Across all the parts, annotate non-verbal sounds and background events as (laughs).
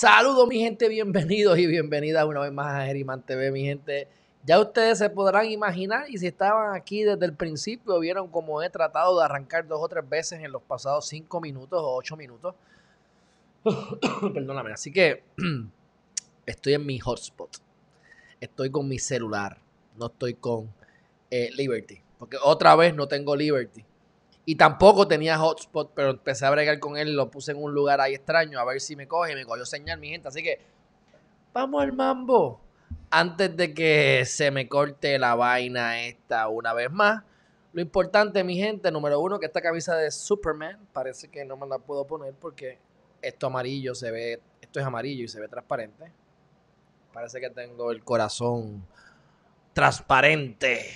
Saludos mi gente, bienvenidos y bienvenidas una vez más a Geriman TV, mi gente. Ya ustedes se podrán imaginar y si estaban aquí desde el principio vieron cómo he tratado de arrancar dos o tres veces en los pasados cinco minutos o ocho minutos. (coughs) Perdóname, así que (clears throat) estoy en mi hotspot, estoy con mi celular, no estoy con eh, Liberty, porque otra vez no tengo Liberty. Y tampoco tenía hotspot, pero empecé a bregar con él, lo puse en un lugar ahí extraño, a ver si me coge, me cogió señal, mi gente. Así que, vamos al mambo. Antes de que se me corte la vaina esta una vez más. Lo importante, mi gente, número uno, que esta camisa de Superman, parece que no me la puedo poner porque esto amarillo se ve, esto es amarillo y se ve transparente. Parece que tengo el corazón transparente.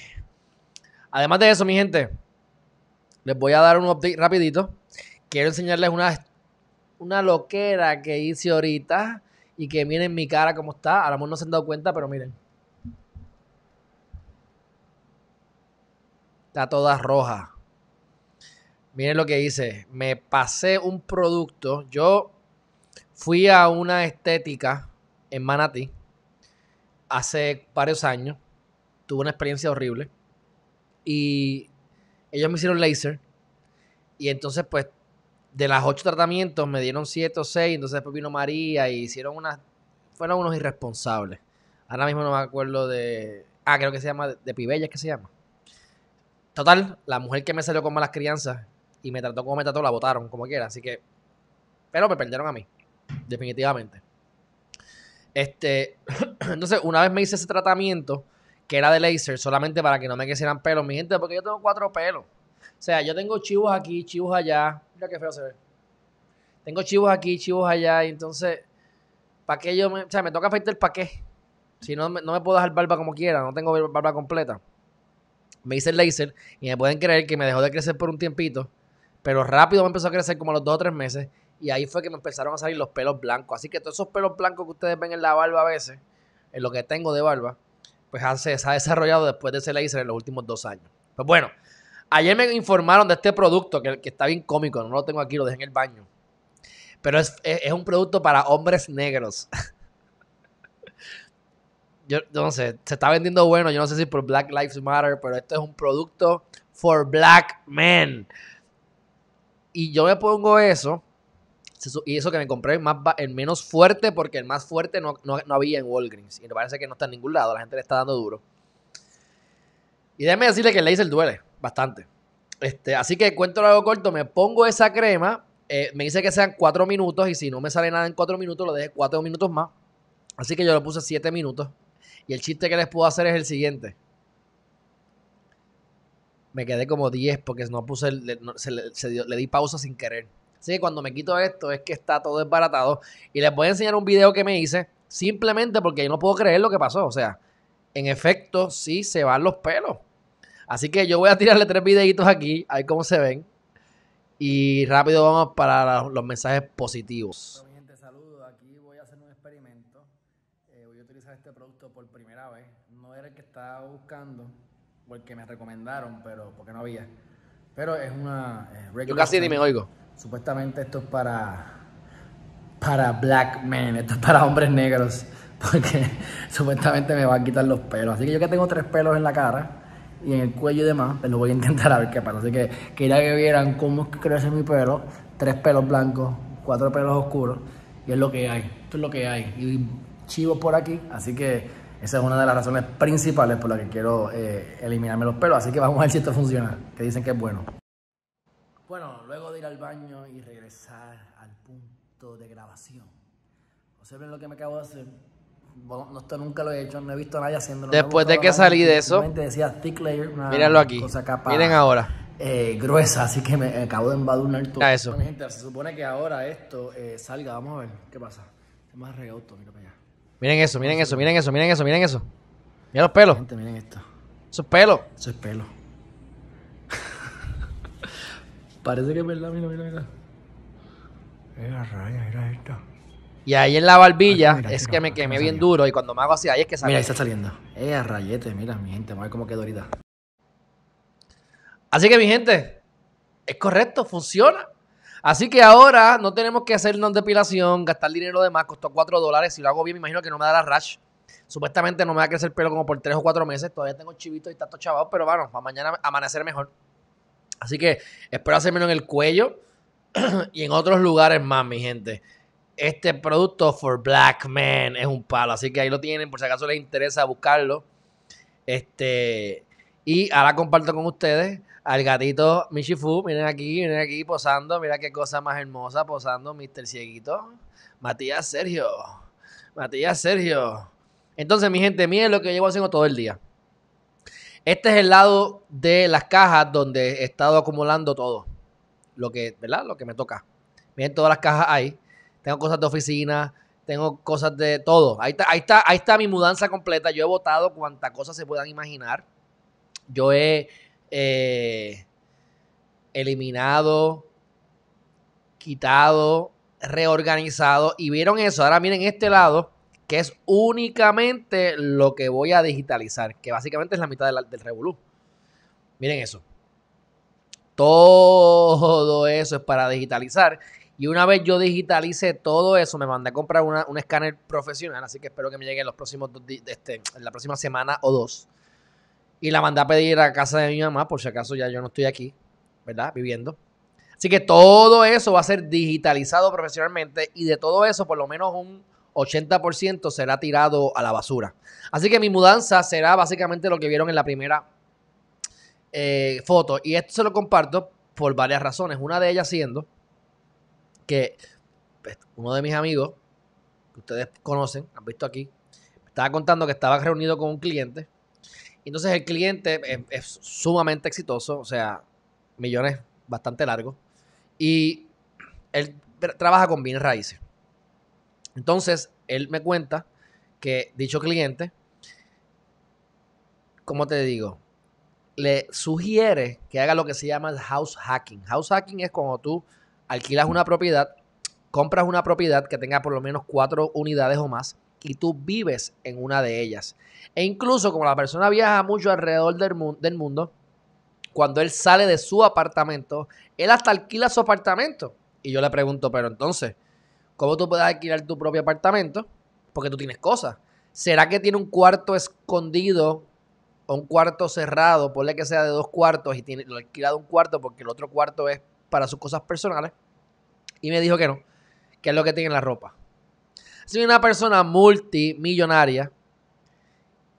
Además de eso, mi gente, les voy a dar un update rapidito. Quiero enseñarles una, una loquera que hice ahorita y que miren mi cara como está. A lo mejor no se han dado cuenta, pero miren. Está toda roja. Miren lo que hice. Me pasé un producto. Yo fui a una estética en Manatí hace varios años. Tuve una experiencia horrible. Y ellos me hicieron laser. Y entonces, pues, de las ocho tratamientos me dieron siete o seis. Entonces después vino María y hicieron unas. Fueron unos irresponsables. Ahora mismo no me acuerdo de. Ah, creo que se llama. De Pibella, que se llama? Total, la mujer que me salió con malas crianzas y me trató como me trató, la votaron, como quiera. Así que. Pero me perdieron a mí. Definitivamente. Este. (clears throat) entonces, una vez me hice ese tratamiento que era de laser, solamente para que no me quisieran pelos, mi gente, porque yo tengo cuatro pelos. O sea, yo tengo chivos aquí, chivos allá. Mira qué feo se ve. Tengo chivos aquí, chivos allá, y entonces, ¿para qué yo me. O sea, me toca afeitar para qué? Si no, no me puedo dejar barba como quiera, no tengo barba completa. Me hice el laser y me pueden creer que me dejó de crecer por un tiempito, pero rápido me empezó a crecer como a los dos o tres meses y ahí fue que me empezaron a salir los pelos blancos. Así que todos esos pelos blancos que ustedes ven en la barba a veces, en lo que tengo de barba, pues se ha desarrollado después de ese laser en los últimos dos años. Pues bueno, ayer me informaron de este producto que, que está bien cómico, no lo tengo aquí, lo dejé en el baño. Pero es, un producto para hombres negros. (laughs) yo, no sé, se está vendiendo bueno, yo no sé si por Black Lives Matter, pero esto es un producto for black men. Y yo me pongo eso y eso que me compré el, menos fuerte porque el más fuerte no, había en Walgreens. Y me parece que no está en ningún lado. La gente le está dando duro. Y déjeme decirle que el duele bastante. Este, así que cuento algo corto. Me pongo esa crema. Eh, me dice que sean 4 minutos. Y si no me sale nada en 4 minutos, lo dejé 4 minutos más. Así que yo lo puse 7 minutos. Y el chiste que les puedo hacer es el siguiente me quedé como 10 porque no puse, le, di pausa sin querer. Así que cuando me quito esto es que está todo desbaratado. Y les voy a enseñar un video que me hice simplemente porque yo no puedo creer lo que pasó. O sea, en efecto, sí se van los pelos. Así que yo voy a tirarle tres videitos aquí, a ver cómo se ven. Y rápido vamos para los mensajes positivos. mi gente, saludos. Aquí voy a hacer un experimento. Eh, voy a utilizar este producto por primera vez. No era el que estaba buscando, porque me recomendaron, pero porque no había. Pero es una... Eh, yo casi ni me oigo. Supuestamente esto es para, para black men, esto es para hombres negros, (laughs) porque supuestamente me van a quitar los pelos. Así que yo que tengo tres pelos en la cara y en el cuello y demás, pues lo voy a intentar a ver qué pasa. Así que quería que vieran cómo crece mi pelo, tres pelos blancos, cuatro pelos oscuros, y es lo que hay, esto es lo que hay. Y chivo por aquí, así que esa es una de las razones principales por las que quiero eh, eliminarme los pelos. Así que vamos a ver si esto funciona, que dicen que es bueno. Bueno, luego de ir al baño y regresar al punto de grabación. ven lo que me acabo de hacer. Bueno, no, esto nunca lo he hecho, no he visto a nadie haciéndolo. Después de que salí de eso, decía thick layer, mírenlo aquí. Miren ahora. Eh, gruesa, así que me acabo de embadurnar todo. Ah, eso. se supone que ahora esto eh, salga. Vamos a ver qué pasa. Es más regado mira Miren eso, miren eso, miren eso, miren eso, miren eso. Miren los pelos. Gente, miren esto. Eso es pelo. Eso pelo. Parece que es verdad, mira, mira, mira. la raya, mira esto. Y ahí en la barbilla ah, es que me quemé bien duro y cuando me hago así, ahí es que sale. Mira, ahí está saliendo. Eh, rayete, mira, mi gente, vamos a ver cómo quedó ahorita. Así que, mi gente, es correcto, funciona. Así que ahora no tenemos que hacernos depilación, gastar dinero de más, costó 4 dólares. Si lo hago bien, me imagino que no me dará rash. Supuestamente no me va a crecer el pelo como por 3 o 4 meses. Todavía tengo chivitos y tanto chavos, pero bueno, para mañana amanecer mejor. Así que espero hacérmelo en el cuello (clears throat) y en otros lugares más, mi gente. Este producto for Black men es un palo. Así que ahí lo tienen, por si acaso les interesa buscarlo. Este. Y ahora comparto con ustedes al gatito Michifu. Miren aquí, miren aquí posando. Mira qué cosa más hermosa posando, Mr. Cieguito. Matías Sergio. Matías Sergio. Entonces, mi gente, miren lo que llevo haciendo todo el día. Este es el lado de las cajas donde he estado acumulando todo. Lo que, ¿verdad? Lo que me toca. Miren todas las cajas ahí. Tengo cosas de oficina, tengo cosas de todo. Ahí está, ahí está, mi mudanza completa. Yo he votado cuantas cosas se puedan imaginar. Yo he eh, eliminado, quitado, reorganizado. Y vieron eso. Ahora miren este lado que es únicamente lo que voy a digitalizar, que básicamente es la mitad del Revolú. Miren eso. Todo eso es para digitalizar. Y una vez yo digitalice todo eso, me mandé a comprar un escáner profesional, así que espero que me llegue los próximos este, en la próxima semana o dos. Y la mandé a pedir a casa de mi mamá, por si acaso ya yo no estoy aquí, ¿verdad? Viviendo. Así que todo eso va a ser digitalizado profesionalmente y de todo eso, por lo menos un 80% será tirado a la basura. Así que mi mudanza será básicamente lo que vieron en la primera eh, foto. Y esto se lo comparto por varias razones. Una de ellas siendo que pues, uno de mis amigos, que ustedes conocen, han visto aquí, me estaba contando que estaba reunido con un cliente. Y entonces el cliente es, sumamente exitoso, o sea, millones bastante largos. Y él trabaja con bienes raíces. Entonces, él me cuenta que dicho cliente, ¿cómo te digo? Le sugiere que haga lo que se llama el house hacking. House hacking es cuando tú alquilas una propiedad, compras una propiedad que tenga por lo menos cuatro unidades o más y tú vives en una de ellas. E incluso como la persona viaja mucho alrededor del, del mundo, cuando él sale de su apartamento, él hasta alquila su apartamento. Y yo le pregunto, pero entonces, ¿Cómo tú puedes alquilar tu propio apartamento? Porque tú tienes cosas. ¿Será que tiene un cuarto escondido o un cuarto cerrado? Ponle que sea de dos cuartos y tiene alquilado un cuarto porque el otro cuarto es para sus cosas personales. Y me dijo que no, que es lo que tiene la ropa. Soy una persona multimillonaria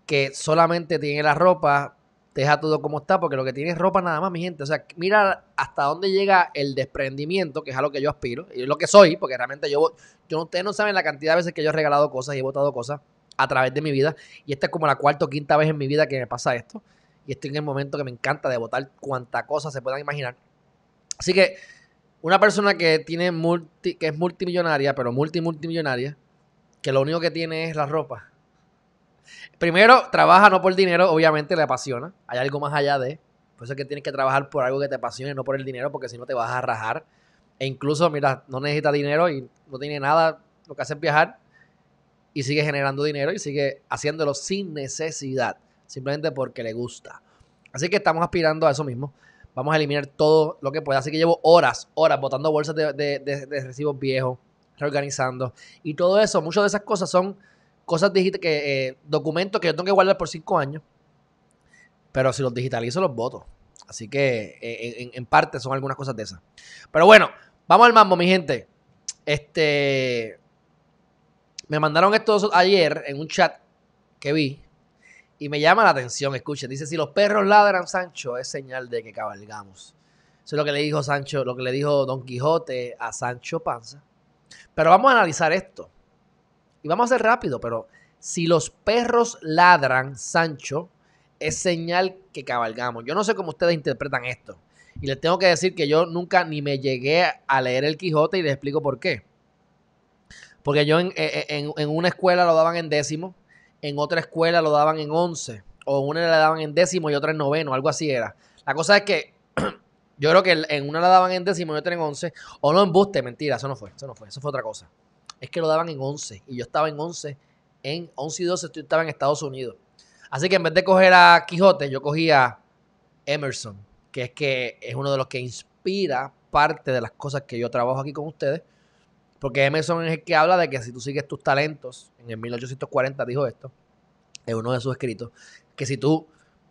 que solamente tiene la ropa deja todo como está, porque lo que tiene es ropa nada más, mi gente. O sea, mira hasta dónde llega el desprendimiento, que es a lo que yo aspiro, y lo que soy, porque realmente yo, yo, ustedes no saben la cantidad de veces que yo he regalado cosas y he votado cosas a través de mi vida, y esta es como la cuarta o quinta vez en mi vida que me pasa esto, y estoy en el momento que me encanta de votar cuanta cosa se puedan imaginar. Así que una persona que tiene multi, que es multimillonaria, pero multi multimillonaria, que lo único que tiene es la ropa Primero, trabaja no por dinero, obviamente le apasiona. Hay algo más allá de. Por eso es que tienes que trabajar por algo que te apasione, no por el dinero, porque si no te vas a rajar. E incluso, mira, no necesita dinero y no tiene nada, lo que hace es viajar y sigue generando dinero y sigue haciéndolo sin necesidad, simplemente porque le gusta. Así que estamos aspirando a eso mismo. Vamos a eliminar todo lo que pueda. Así que llevo horas, horas botando bolsas de, de, de recibos viejos, reorganizando. Y todo eso, muchas de esas cosas son cosas digitales, que eh, documentos que yo tengo que guardar por cinco años, pero si los digitalizo los voto. Así que eh, en, parte son algunas cosas de esas. Pero bueno, vamos al mambo, mi gente. Este, me mandaron esto ayer en un chat que vi y me llama la atención. Escuchen, dice si los perros ladran, Sancho, es señal de que cabalgamos. Eso es lo que le dijo Sancho, lo que le dijo Don Quijote a Sancho Panza. Pero vamos a analizar esto. Y vamos a ser rápido, pero si los perros ladran, Sancho, es señal que cabalgamos. Yo no sé cómo ustedes interpretan esto. Y les tengo que decir que yo nunca ni me llegué a leer el Quijote y les explico por qué. Porque yo en, eh, eh, una escuela lo daban en décimo, en otra escuela lo daban en once, o una le daban en décimo y otra en noveno, algo así era. La cosa es que (clears throat) yo creo que en una la daban en décimo y otra en once, o no en buste, mentira, eso no fue, eso no fue, eso fue otra cosa es que lo daban en 11 y yo estaba en 11, en 11 y 12 yo estaba en Estados Unidos. Así que en vez de coger a Quijote, yo cogía Emerson, que es que es uno de los que inspira parte de las cosas que yo trabajo aquí con ustedes, porque Emerson es el que habla de que si tú sigues tus talentos, en el 1840 dijo esto, en uno de sus escritos, que si tú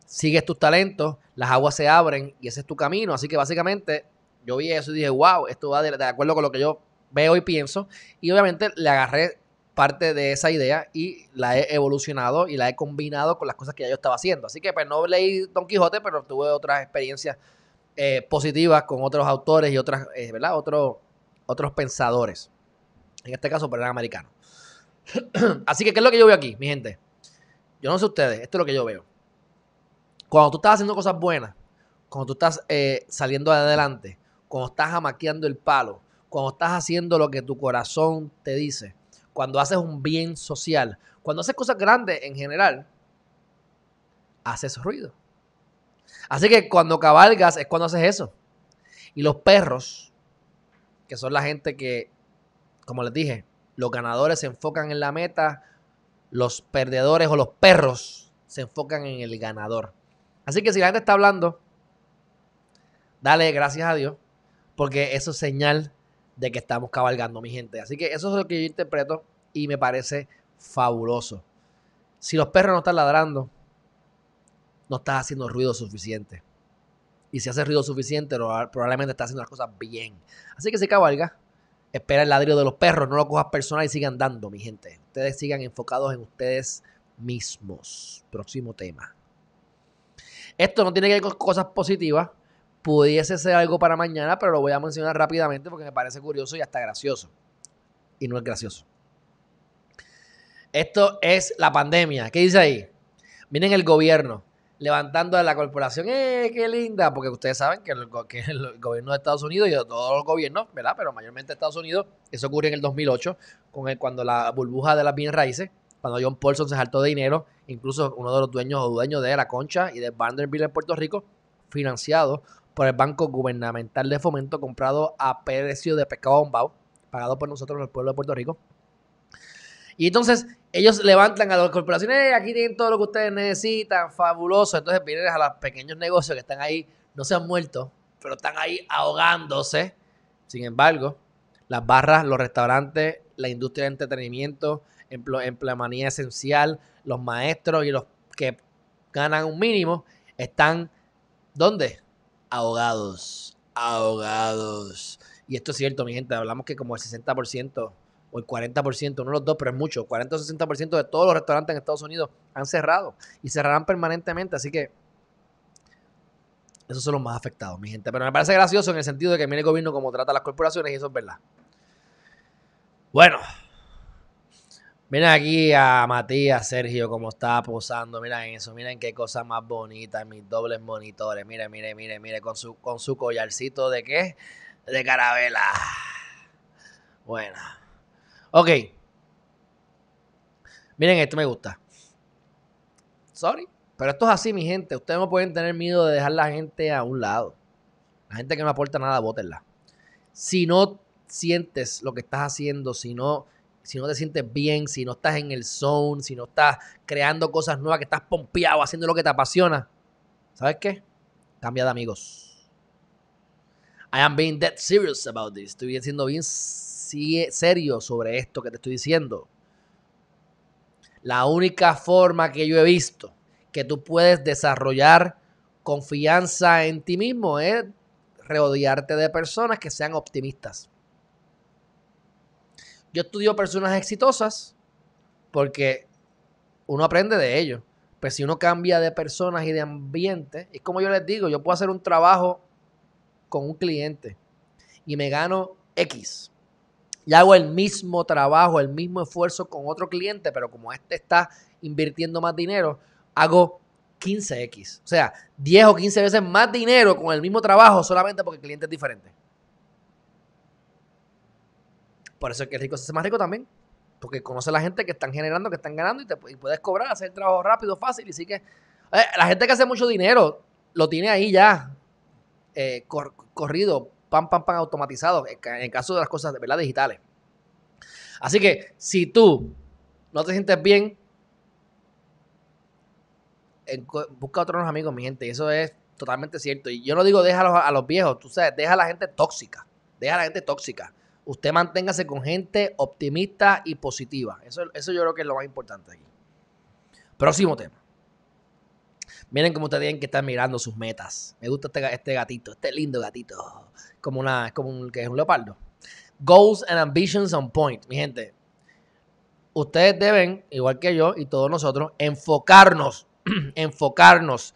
sigues tus talentos, las aguas se abren y ese es tu camino. Así que básicamente yo vi eso y dije, wow, esto va de acuerdo con lo que yo veo y pienso. Y obviamente le agarré parte de esa idea y la he evolucionado y la he combinado con las cosas que ya yo estaba haciendo. Así que pues no leí Don Quijote, pero tuve otras experiencias eh, positivas con otros autores y otras, eh, ¿verdad? Otros, otros pensadores. En este caso, pero eran americanos. (clears throat) Así que, ¿qué es lo que yo veo aquí, mi gente? Yo no sé ustedes, esto es lo que yo veo. Cuando tú estás haciendo cosas buenas, cuando tú estás eh, saliendo adelante, cuando estás amaqueando el palo, cuando estás haciendo lo que tu corazón te dice, cuando haces un bien social, cuando haces cosas grandes en general, haces ruido. Así que cuando cabalgas es cuando haces eso. Y los perros, que son la gente que, como les dije, los ganadores se enfocan en la meta, los perdedores o los perros se enfocan en el ganador. Así que si la gente está hablando, dale gracias a Dios, porque eso es señal de que estamos cabalgando, mi gente. Así que eso es lo que yo interpreto y me parece fabuloso. Si los perros no están ladrando, no estás haciendo ruido suficiente. Y si haces ruido suficiente, probablemente estás haciendo las cosas bien. Así que si cabalga, espera el ladrillo de los perros, no lo cojas personal y sigan dando, mi gente. Ustedes sigan enfocados en ustedes mismos. Próximo tema. Esto no tiene que ver con cosas positivas, pudiese ser algo para mañana, pero lo voy a mencionar rápidamente porque me parece curioso y hasta gracioso. Y no es gracioso. Esto es la pandemia. ¿Qué dice ahí? Miren el gobierno levantando a la corporación. ¡Eh, qué linda! Porque ustedes saben que el, gobierno de Estados Unidos y de todos los gobiernos, ¿verdad? Pero mayormente Estados Unidos, eso ocurre en el 2008, con cuando la burbuja de las bien raíces, cuando John Paulson se saltó de dinero, incluso uno de los dueños o dueños de La Concha y de Vanderbilt en Puerto Rico, financiado por el Banco Gubernamental de Fomento comprado a precio de pescado bombao, pagado por nosotros el pueblo de Puerto Rico. Y entonces ellos levantan a las corporaciones, eh, aquí tienen todo lo que ustedes necesitan, fabuloso. Entonces vienen a los pequeños negocios que están ahí, no se han muerto, pero están ahí ahogándose. Sin embargo, las barras, los restaurantes, la industria de entretenimiento, empleamanía esencial, los maestros y los que ganan un mínimo, están ¿dónde? ahogados, ahogados. Y esto es cierto, mi gente, hablamos que como el 60% o el 40%, uno los dos, pero es mucho, 40 o 60% de todos los restaurantes en Estados Unidos han cerrado y cerrarán permanentemente, así que esos son los más afectados, mi gente. Pero me parece gracioso en el sentido de que viene el gobierno como trata a las corporaciones y eso es verdad. Bueno, Miren aquí a Matías, Sergio, cómo está posando. Miren eso, miren qué cosa más bonita. Mis dobles monitores. Miren, miren, miren, miren. Con su, con su collarcito de qué? De carabela. Bueno. Ok. Miren, esto me gusta. Sorry. Pero esto es así, mi gente. Ustedes no pueden tener miedo de dejar la gente a un lado. La gente que no aporta nada, bótenla. Si no sientes lo que estás haciendo, si no si no te sientes bien, si no estás en el zone, si no estás creando cosas nuevas, que estás pompeado, haciendo lo que te apasiona, ¿sabes qué? Cambia de amigos. I am being serious about this. Estoy siendo bien serio sobre esto que te estoy diciendo. La única forma que yo he visto que tú puedes desarrollar confianza en ti mismo es rodearte de personas que sean optimistas. Yo estudio personas exitosas porque uno aprende de ellos. Pero si uno cambia de personas y de ambiente, es como yo les digo, yo puedo hacer un trabajo con un cliente y me gano X. Y hago el mismo trabajo, el mismo esfuerzo con otro cliente, pero como este está invirtiendo más dinero, hago 15X. O sea, 10 o 15 veces más dinero con el mismo trabajo solamente porque el cliente es diferente. Por eso es que el rico se hace más rico también. Porque conoce a la gente que están generando, que están ganando y, puedes cobrar, hacer trabajo rápido, fácil. Y sí que. Eh, la gente que hace mucho dinero lo tiene ahí ya eh, corrido, pan, pan, pan automatizado. En el caso de las cosas digitales. Así que si tú no te sientes bien, busca otros amigos, mi gente. Eso es totalmente cierto. Y yo no digo déjalo a los viejos, tú sabes, deja a la gente tóxica. Deja a la gente tóxica usted manténgase con gente optimista y positiva. Eso, eso yo creo que es lo más importante aquí. Próximo tema. Miren cómo ustedes tienen que estar mirando sus metas. Me gusta este, este gatito, este lindo gatito. Como una, como un, que es un leopardo. Goals and ambitions on point. Mi gente, ustedes deben, igual que yo y todos nosotros, enfocarnos, (clears throat) enfocarnos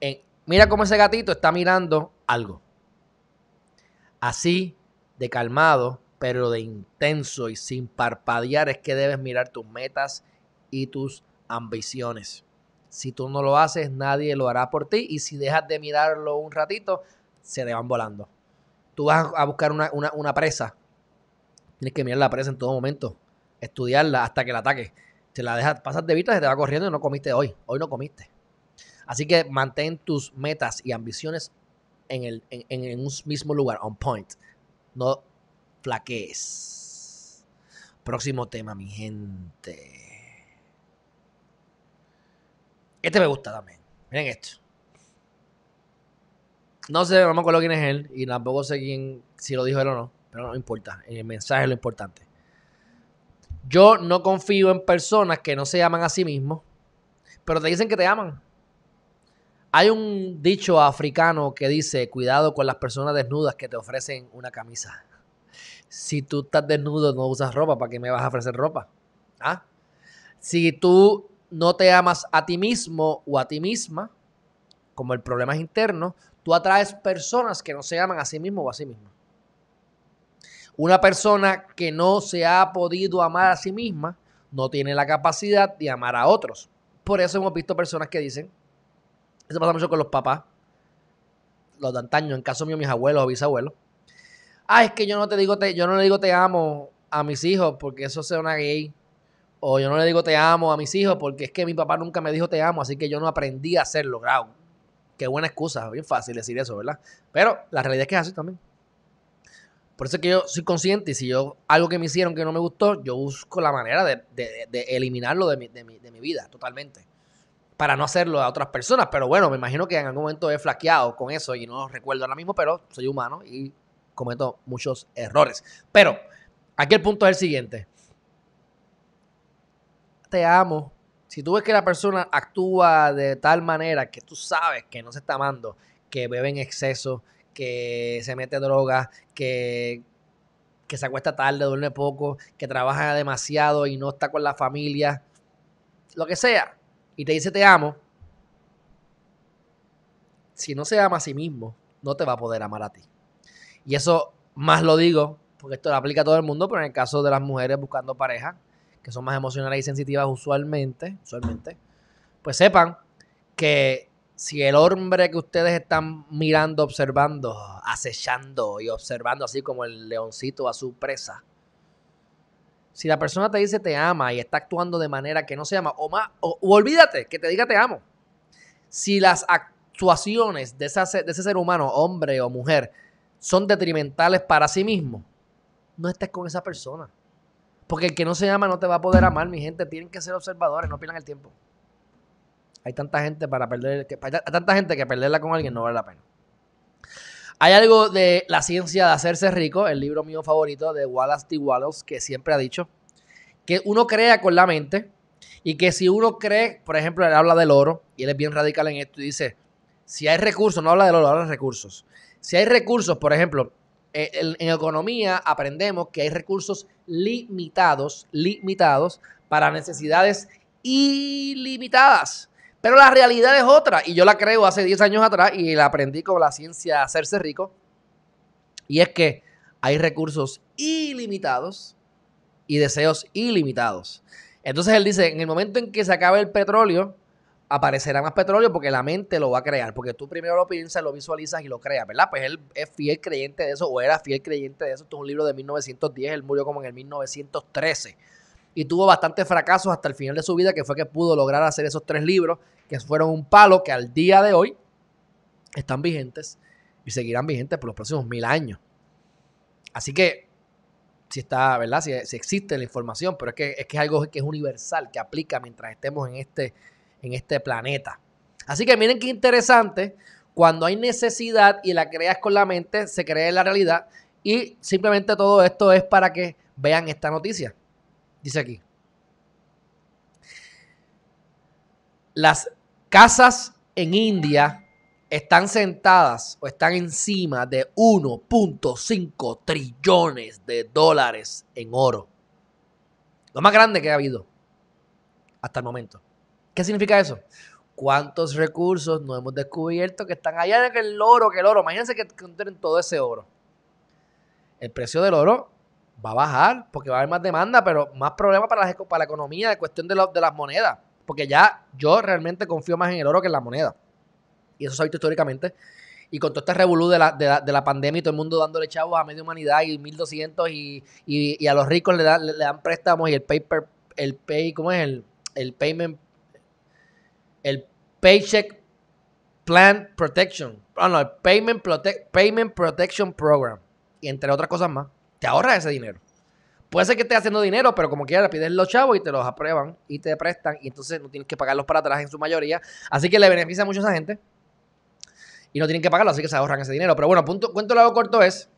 en, mira cómo ese gatito está mirando algo. Así de calmado, pero de intenso y sin parpadear es que debes mirar tus metas y tus ambiciones. Si tú no lo haces, nadie lo hará por ti y si dejas de mirarlo un ratito, se te van volando. Tú vas a buscar una, una, presa. Tienes que mirar la presa en todo momento, estudiarla hasta que la ataque Te la dejas, pasas de vista, se te va corriendo y no comiste hoy. Hoy no comiste. Así que mantén tus metas y ambiciones en, el, en un mismo lugar, on point no flaquez. Próximo tema, mi gente. Este me gusta también. Miren esto. No sé, vamos me acuerdo quién es él y tampoco sé quién, si lo dijo él o no, pero no importa. El mensaje es lo importante. Yo no confío en personas que no se llaman a sí mismos, pero te dicen que te aman. Hay un dicho africano que dice, cuidado con las personas desnudas que te ofrecen una camisa. Si tú estás desnudo, no usas ropa, ¿para qué me vas a ofrecer ropa? ¿Ah? Si tú no te amas a ti mismo o a ti misma, como el problema es interno, tú atraes personas que no se aman a sí mismo o a sí misma. Una persona que no se ha podido amar a sí misma no tiene la capacidad de amar a otros. Por eso hemos visto personas que dicen, eso pasa mucho con los papás, los de antaño, en caso mío, mis abuelos o bisabuelos. Ah, es que yo no te digo, te, yo no le digo te amo a mis hijos porque eso sea una gay. O yo no le digo te amo a mis hijos porque es que mi papá nunca me dijo te amo, así que yo no aprendí a hacerlo, grau. Qué buena excusa, bien fácil decir eso, ¿verdad? Pero la realidad es que es así también. Por eso es que yo soy consciente y si yo algo que me hicieron que no me gustó, yo busco la manera de, eliminarlo de mi vida totalmente para no hacerlo a otras personas. Pero bueno, me imagino que en algún momento he flaqueado con eso y no recuerdo ahora mismo, pero soy humano y cometo muchos errores. Pero aquí el punto es el siguiente. Te amo. Si tú ves que la persona actúa de tal manera que tú sabes que no se está amando, que bebe en exceso, que se mete droga... que, que se acuesta tarde, duerme poco, que trabaja demasiado y no está con la familia, lo que sea, y te dice te amo, si no se ama a sí mismo, no te va a poder amar a ti. Y eso más lo digo, porque esto lo aplica a todo el mundo, pero en el caso de las mujeres buscando pareja, que son más emocionales y sensitivas usualmente, usualmente, pues sepan que si el hombre que ustedes están mirando, observando, acechando y observando, así como el leoncito a su presa, si la persona te dice te ama y está actuando de manera que no se ama, o más, olvídate que te diga te amo. Si las actuaciones de, de ese ser humano, hombre o mujer, son detrimentales para sí mismo, no estés con esa persona. Porque el que no se ama no te va a poder amar, mi gente. Tienen que ser observadores, no pierdan el tiempo. Hay tanta gente para perder, que, hay tanta gente que perderla con alguien no vale la pena. Hay algo de la ciencia de hacerse rico, el libro mío favorito de Wallace D. Wallace, que siempre ha dicho que uno crea con la mente y que si uno cree, por ejemplo, él habla del oro y él es bien radical en esto y dice, si hay recursos, no habla del oro, habla de recursos. Si hay recursos, por ejemplo, eh, en, en economía aprendemos que hay recursos limitados, limitados para necesidades ilimitadas. Pero la realidad es otra, y yo la creo hace 10 años atrás y la aprendí con la ciencia hacerse rico. Y es que hay recursos ilimitados y deseos ilimitados. Entonces él dice, en el momento en que se acabe el petróleo, aparecerá más petróleo porque la mente lo va a crear, porque tú primero lo piensas, lo visualizas y lo creas, ¿verdad? Pues él es fiel creyente de eso, o era fiel creyente de eso. Esto es un libro de 1910, él murió como en el 1913 y tuvo bastantes fracasos hasta el final de su vida, que fue que pudo lograr hacer esos tres libros, que fueron un palo que al día de hoy están vigentes y seguirán vigentes por los próximos mil años. Así que, si está, ¿verdad? Si, existe la información, pero es que, es que algo que es universal, que aplica mientras estemos en este, en este planeta. Así que miren qué interesante, cuando hay necesidad y la creas con la mente, se crea en la realidad y simplemente todo esto es para que vean esta noticia. Dice aquí. Las casas en India están sentadas o están encima de 1.5 trillones de dólares en oro. Lo más grande que ha habido hasta el momento. ¿Qué significa eso? ¿Cuántos recursos no hemos descubierto que están allá en el oro, que el oro? Imagínense que tienen todo ese oro. El precio del oro va a bajar porque va a haber más demanda, pero más problemas para la, para la economía de cuestión de, de las monedas. Porque ya yo realmente confío más en el oro que en la moneda. Y eso se ha visto históricamente. Y con todo este revolú de la, pandemia y todo el mundo dándole chavos a media humanidad y 1200 y, a los ricos le, le, dan préstamos y el paper, el pay, ¿cómo es? El, el payment, el paycheck plan protection. Ah, no, el payment, payment protection program. Y entre otras cosas más te ahorras ese dinero. Puede ser que estés haciendo dinero, pero como quiera, pides los chavos y te los aprueban y te prestan y entonces no tienes que pagarlos para atrás en su mayoría. Así que le beneficia mucho a esa gente y no tienen que pagarlo, así que se ahorran ese dinero. Pero bueno, punto, cuento largo corto es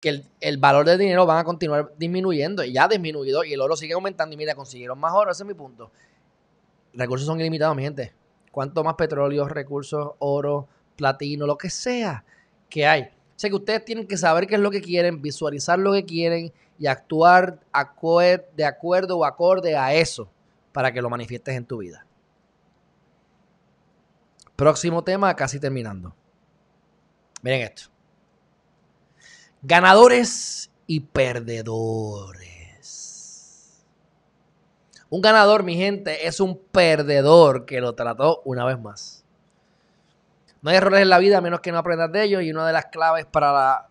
que el, valor del dinero van a continuar disminuyendo y ya ha disminuido y el oro sigue aumentando y mira, consiguieron más oro, ese es mi punto. Recursos son ilimitados, mi gente. Cuanto más petróleo, recursos, oro, platino, lo que sea que hay o sea que ustedes tienen que saber qué es lo que quieren, visualizar lo que quieren y actuar de acuerdo o acorde a eso para que lo manifiestes en tu vida. Próximo tema, casi terminando. Miren esto. Ganadores y perdedores. Un ganador, mi gente, es un perdedor que lo trató una vez más. No hay errores en la vida menos que no aprendas de ellos y una de las claves para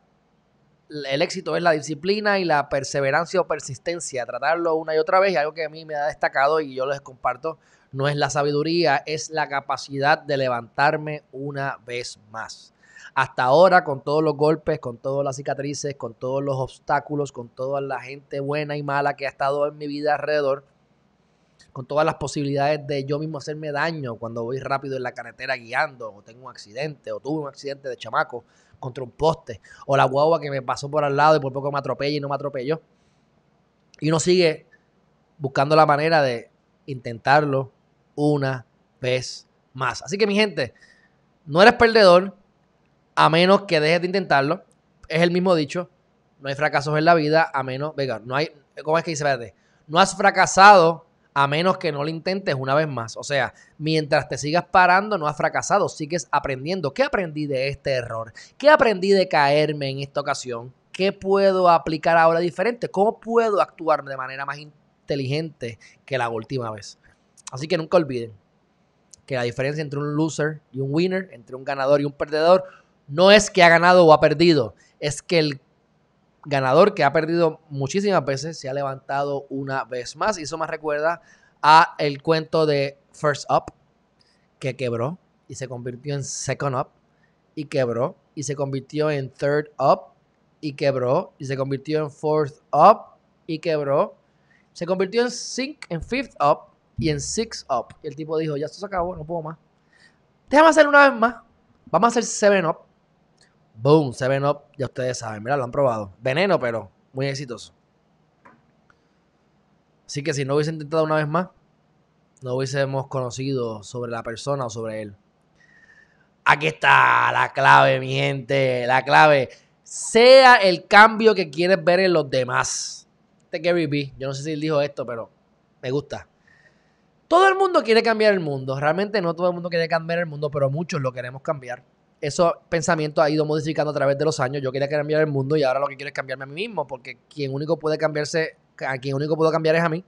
el éxito es la disciplina y la perseverancia o persistencia, tratarlo una y otra vez y algo que a mí me ha destacado y yo les comparto, no es la sabiduría, es la capacidad de levantarme una vez más. Hasta ahora, con todos los golpes, con todas las cicatrices, con todos los obstáculos, con toda la gente buena y mala que ha estado en mi vida alrededor, con todas las posibilidades de yo mismo hacerme daño cuando voy rápido en la carretera guiando, o tengo un accidente, o tuve un accidente de chamaco contra un poste, o la guagua que me pasó por al lado y por poco me atropella y no me atropelló. Y uno sigue buscando la manera de intentarlo una vez más. Así que mi gente, no eres perdedor a menos que dejes de intentarlo. Es el mismo dicho, no hay fracasos en la vida a menos, venga, no hay, ¿cómo es que dice? verde no has fracasado a menos que no lo intentes una vez más. O sea, mientras te sigas parando, no has fracasado, sigues aprendiendo. ¿Qué aprendí de este error? ¿Qué aprendí de caerme en esta ocasión? ¿Qué puedo aplicar ahora diferente? ¿Cómo puedo actuar de manera más inteligente que la última vez? Así que nunca olviden que la diferencia entre un loser y un winner, entre un ganador y un perdedor, no es que ha ganado o ha perdido, es que el ganador que ha perdido muchísimas veces se ha levantado una vez más. Y eso me recuerda a el cuento de First Up, que quebró y se convirtió en Second Up y quebró y se convirtió en Third Up y quebró y se convirtió en Fourth Up y quebró. Se convirtió en, en Fifth Up y en Sixth Up. Y el tipo dijo, ya esto se acabó, no puedo más. Déjame hacer una vez más. Vamos a hacer Seven Up Boom, 7 Up, ya ustedes saben, mira, lo han probado. Veneno, pero muy exitoso. Así que si no hubiese intentado una vez más, no hubiésemos conocido sobre la persona o sobre él. Aquí está la clave, mi gente, la clave. Sea el cambio que quieres ver en los demás. Este Gary B, yo no sé si él dijo esto, pero me gusta. Todo el mundo quiere cambiar el mundo. Realmente no todo el mundo quiere cambiar el mundo, pero muchos lo queremos cambiar esos pensamientos ha ido modificando a través de los años. Yo quería cambiar el mundo y ahora lo que quiero es cambiarme a mí mismo, porque quien único puede cambiarse, a quien único puedo cambiar es a mí.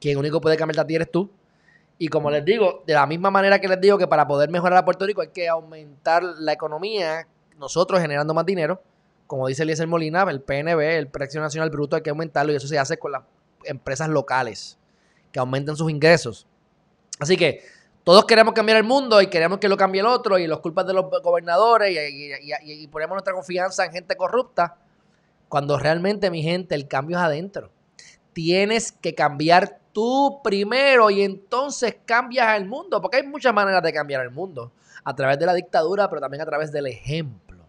Quien único puede cambiar a ti eres tú. Y como les digo, de la misma manera que les digo que para poder mejorar a Puerto Rico hay que aumentar la economía, nosotros generando más dinero. Como dice Eliezer Molina, el PNB, el Precio Nacional Bruto, hay que aumentarlo y eso se hace con las empresas locales que aumenten sus ingresos. Así que todos queremos cambiar el mundo y queremos que lo cambie el otro y los culpas de los gobernadores y, ponemos nuestra confianza en gente corrupta. Cuando realmente, mi gente, el cambio es adentro. Tienes que cambiar tú primero y entonces cambias el mundo, porque hay muchas maneras de cambiar el mundo. A través de la dictadura, pero también a través del ejemplo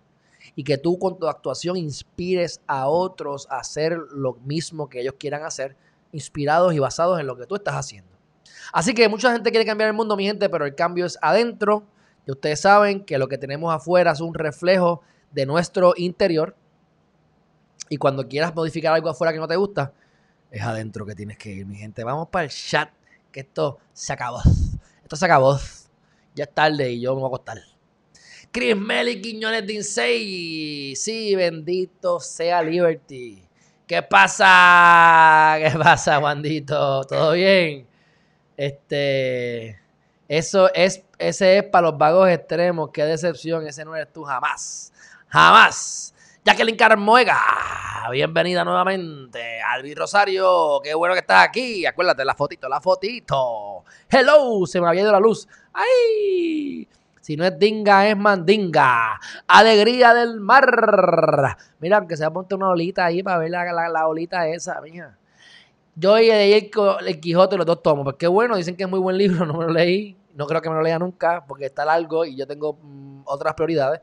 y que tú con tu actuación inspires a otros a hacer lo mismo que ellos quieran hacer, inspirados y basados en lo que tú estás haciendo. Así que mucha gente quiere cambiar el mundo, mi gente, pero el cambio es adentro. Y ustedes saben que lo que tenemos afuera es un reflejo de nuestro interior. Y cuando quieras modificar algo afuera que no te gusta, es adentro que tienes que ir, mi gente. Vamos para el chat, que esto se acabó. Esto se acabó. Ya es tarde y yo me voy a acostar. Chris Melly, Quiñones Dinsey. Sí, bendito sea Liberty. ¿Qué pasa? ¿Qué pasa, bandito? ¿Todo bien? Este, eso es, ese es para los vagos extremos. Qué decepción, ese no eres tú jamás. Jamás. Ya que Jacqueline Carmuega, bienvenida nuevamente. Albi Rosario, qué bueno que estás aquí. Acuérdate, la fotito, la fotito. Hello, se me había ido la luz. ¡Ay! Si no es dinga, es mandinga. Alegría del mar. Mira, que se apunte una olita ahí para ver la, la, la olita esa, mija. Yo leí el, el Quijote, los dos tomos, porque pues bueno, dicen que es muy buen libro, (laughs) no me lo leí, no creo que me lo lea nunca, porque está largo y yo tengo mm, otras prioridades.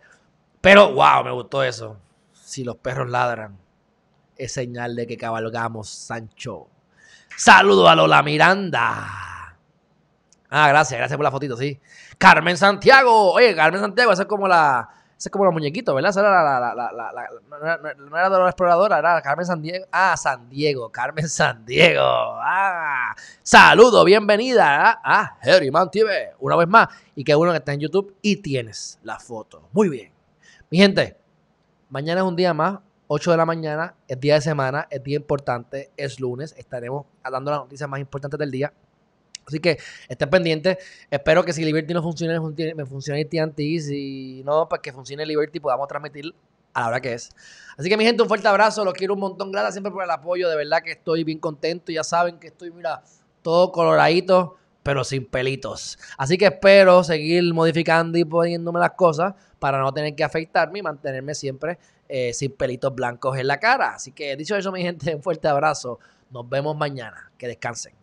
Pero, wow, me gustó eso. Si los perros ladran, es señal de que cabalgamos, Sancho. Saludo a Lola Miranda. Ah, gracias, gracias por la fotito, sí. Carmen Santiago. Oye, Carmen Santiago, esa es como la, es como los muñequitos, ¿verdad? Esa era la, no era la Exploradora, era Carmen San Diego. Ah, San Diego, Carmen (laughs) San Diego. Ah, saludo, bienvenida a, a TV, una vez más. Y qué bueno que está en YouTube y tienes la foto. Muy bien. Mi gente, mañana es un día más, 8 de la mañana, es día de semana, es día importante, es lunes, estaremos dando las noticias más importantes del día. Así que estén pendientes. Espero que si Liberty no funcione, me funcione TNT. Si no, pues que funcione Liberty podamos transmitir a la hora que es. Así que mi gente, un fuerte abrazo. Los quiero un montón. Gracias siempre por el apoyo. De verdad que estoy bien contento. Ya saben que estoy, mira, todo coloradito, pero sin pelitos. Así que espero seguir modificando y poniéndome las cosas para no tener que afectarme y mantenerme siempre eh, sin pelitos blancos en la cara. Así que dicho eso, mi gente, un fuerte abrazo. Nos vemos mañana. Que descansen.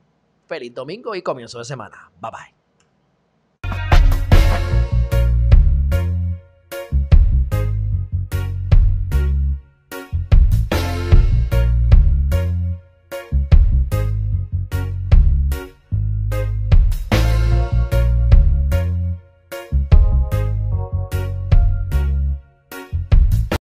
Feliz domingo y comienzo de semana. Bye bye.